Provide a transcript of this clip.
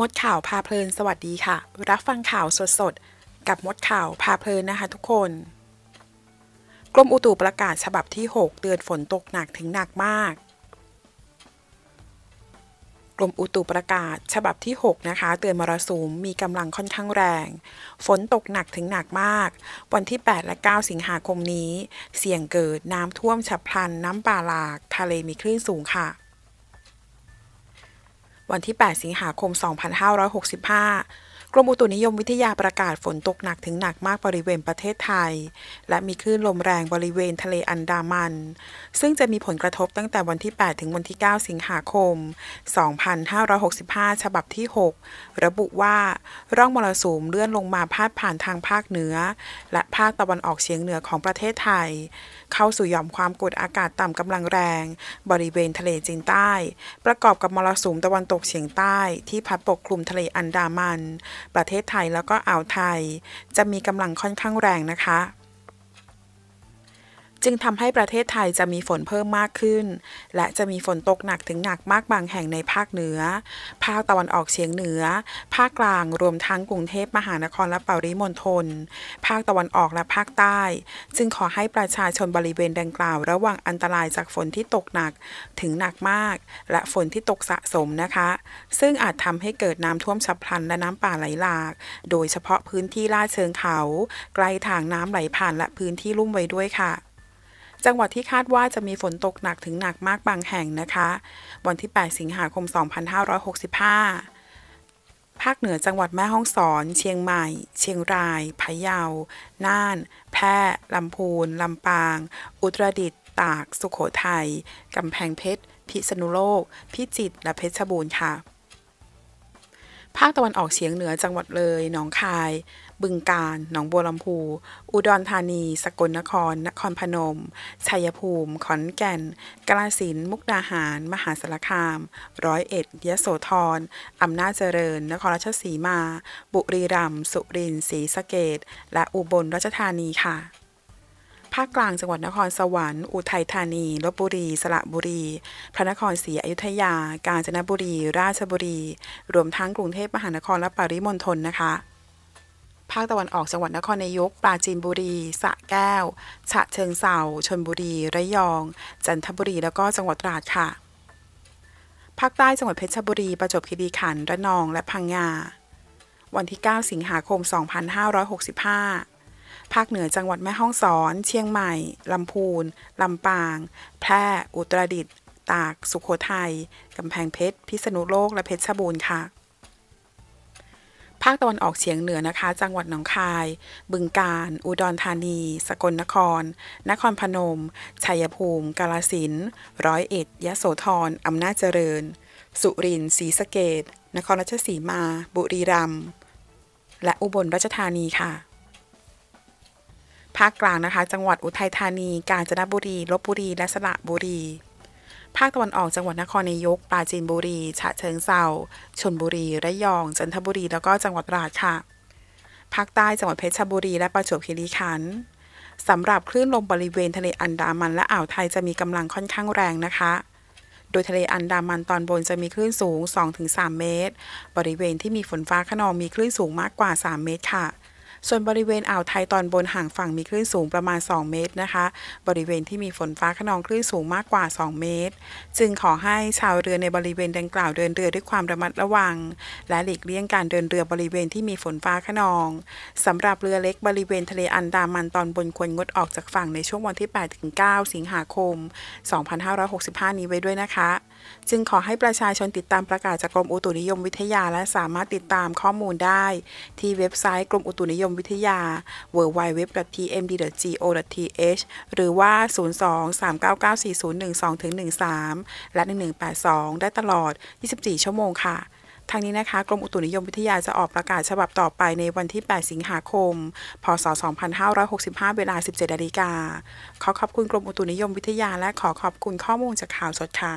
มดข่าวพาเพลินสวัสดีค่ะ รับฟังข่าวสดสดกับมดข่าวพาเพลินนะคะทุกคนกรมอุตุประกาศฉบับที่ 6 เตือนฝนตกหนักถึงหนักมากกรมอุตุประกาศฉบับที่6นะคะเตือนมรสุมมีกำลังค่อนข้างแรง ฝนตกหนักถึงหนักมาก วันที่8และ9 สิงหาคมนี้ เสี่ยงเกิดน้ำท่วมฉับพลัน น้ำป่าหลาก ทะเลมีคลื่นสูงค่ะวันที่ 8 สิงหาคม 2565กรมอุตุนิยมวิทยาประกาศฝนตกหนักถึงหนักมากบริเวณประเทศไทย และมีคลื่นลมแรงบริเวณทะเลอันดามัน ซึ่งจะมีผลกระทบตั้งแต่วันที่ 8 ถึงวันที่ 9 สิงหาคม 2565 ฉบับที่ 6 ระบุว่า ร่องมรสุมเลื่อนลงมาพาดผ่านทางภาคเหนือ และภาคตะวันออกเฉียงเหนือของประเทศไทย เข้าสู่หย่อมความกดอากาศต่ำกำลังแรงบริเวณทะเลจีนใต้ ประกอบกับมรสุมตะวันตกเฉียงใต้ที่พัดปกคลุมทะเลอันดามันประเทศไทยแล้วก็อ่าวไทย จะมีกำลังค่อนข้างแรงนะคะจึงทำให้ประเทศไทยจะมีฝนเพิ่มมากขึ้น และจะมีฝนตกหนักถึงหนักมากบางแห่งในภาคเหนือ ภาคตะวันออกเฉียงเหนือ ภาคกลาง รวมทั้งกรุงเทพมหานครและปริมณฑล ภาคตะวันออกและภาคใต้ จึงขอให้ประชาชนบริเวณดังกล่าว ระวังอันตรายจากฝนที่ตกหนักถึงหนักมาก และฝนที่ตกสะสมนะคะ ซึ่งอาจทำให้เกิดน้ำท่วมฉับพลันและน้ำป่าไหลหลาก โดยเฉพาะพื้นที่ลาดเชิงเขา ใกล้ทางน้ำไหลผ่านและพื้นที่ลุ่มไว้ด้วยค่ะจังหวัดที่คาดว่าจะมีฝนตกหนักถึงหนักมากบางแห่งนะคะ วันที่ 8 สิงหาคม 2565 ภาคเหนือจังหวัดแม่ฮ่องสอน เชียงใหม่ เชียงรายพะเยา น่าน แพร่ ลำพูน ลำปาง อุตรดิตถ์ ตาก สุขโขทัย กำแพงเพชร พิษณุโลก พิจิตร และเพชรบูรณ์ค่ะภาคตะวันออกเฉียงเหนือจังหวัดเลยหนองคาย บึงกาฬหนองบัวลำพูอุดรธานี สกลนคร นครพนม ชัยภูมิ ขอนแก่นกาฬสินธุ์มุกดาหาร มหาสารคาม ร้อยเอ็ด ยโสธรอำนาจเจริญ นครราชสีมา บุรีรัมย์สุรินทร์ศรีสะเกดและอุบลราชธานีค่ะภาคกลางจังหวัดนครสวรรค์อุทัยธานีลบบุรีสระบุรี พระนครศรีอยุธยากาญจนบุรี ราชบุรี รวมทั้งกรุงเทพมหานครและปริมณฑลนะคะ ภาคตะวันออกจังหวัดนครนายกปราจีนบุรีสระแก้วฉะเชิงเซราชนบุรี ระยอง จันทบุรีแล้วก็จังหวัดตราดค่ะภาคใต้จังหวัดเพชรบุรีประจวบคีรีขันธ์ระนองและพังงาวันที่ 9 สิงหาคม 2565ภาคเหนือจังหวัดแม่ฮ่องสอน เชียงใหม่ ลำพูน ลำปาง แพร่ อุตรดิตถ์ ตาก สุขโขทยัย กำแพงเพชร พิษณุโลก และเพชรบูรณ์ค่ะ ภาคตะวันออกเฉียงเหนือนะคะ จังหวัดหนองคาย บึงกาฬ อุดรธานี สกลนคร นครพนม ชัยภูมิ กาฬสินร้อยเอ็ด ยะโสธรอำนาจเจริญ สุรินทร์ ศรีสะเกดนครราชสีมา บุรีรัมย์ และอุบลราชธานีค่ะภาคกลางนะคะ จังหวัดอุทัยธานี กาญจนบุรีลบบุรี และสระบุรี ภาคตะวันออก จังหวัดนครนายก ปราจีนบุรี ฉะเชิงเซาชนบุรี ระยอง จันทบุรี แล้วก็จังหวัดตราดค่ะ ภาคใต้ จังหวัดเพชรบุรี และประจวบคีรีขันธ์สำหรับคลื่นลมบริเวณทะเลอันดามันและอ่าวไทยจะมีกำลังค่อนข้างแรงนะคะ โดยทะเลอันดามันตอนบนจะมีคลื่นสูง 2-3 เมตร บริเวณที่มีฝนฟ้าขนองมีคลื่นสูงมากกว่า 3 เมตรค่ะส่วนบริเวณอ่าวไทยตอนบนห่างฝั่งมีคลื่นสูงประมาณ 2 เมตรนะคะ บริเวณที่มีฝนฟ้าขนองคลื่นสูงมากกว่า 2 เมตร จึงขอให้ชาวเรือในบริเวณดังกล่าวเดินเรือด้วยความระมัดระวัง และหลีกเลี่ยงการเดินเรือบริเวณที่มีฝนฟ้าขนอง สำหรับเรือเล็กบริเวณทะเลอันดามันตอนบนควรงดออกจากฝั่งในช่วงวันที่8-9สิงหาคม 2565 นี้ไว้ด้วยนะคะจึงขอให้ประชาชนติดตามประกาศจากกรมอุตุนิยมวิทยาและสามารถติดตามข้อมูลได้ที่เว็บไซต์กรมอุตุนิยมวิทยา www.tmd.go.th หรือว่า 02-3994012-13 และ 1182 ได้ตลอด 24 ชั่วโมงค่ะ ทางนี้นะคะ กรมอุตุนิยมวิทยาจะออกประกาศฉบับต่อไปในวันที่ 8 สิงหาคม พศ 2565 เวลา 17นาฬิกาขอขอบคุณกรมอุตุนิยมวิทยา และขอขอบคุณข้อมูลจากข่าวสดค่ะ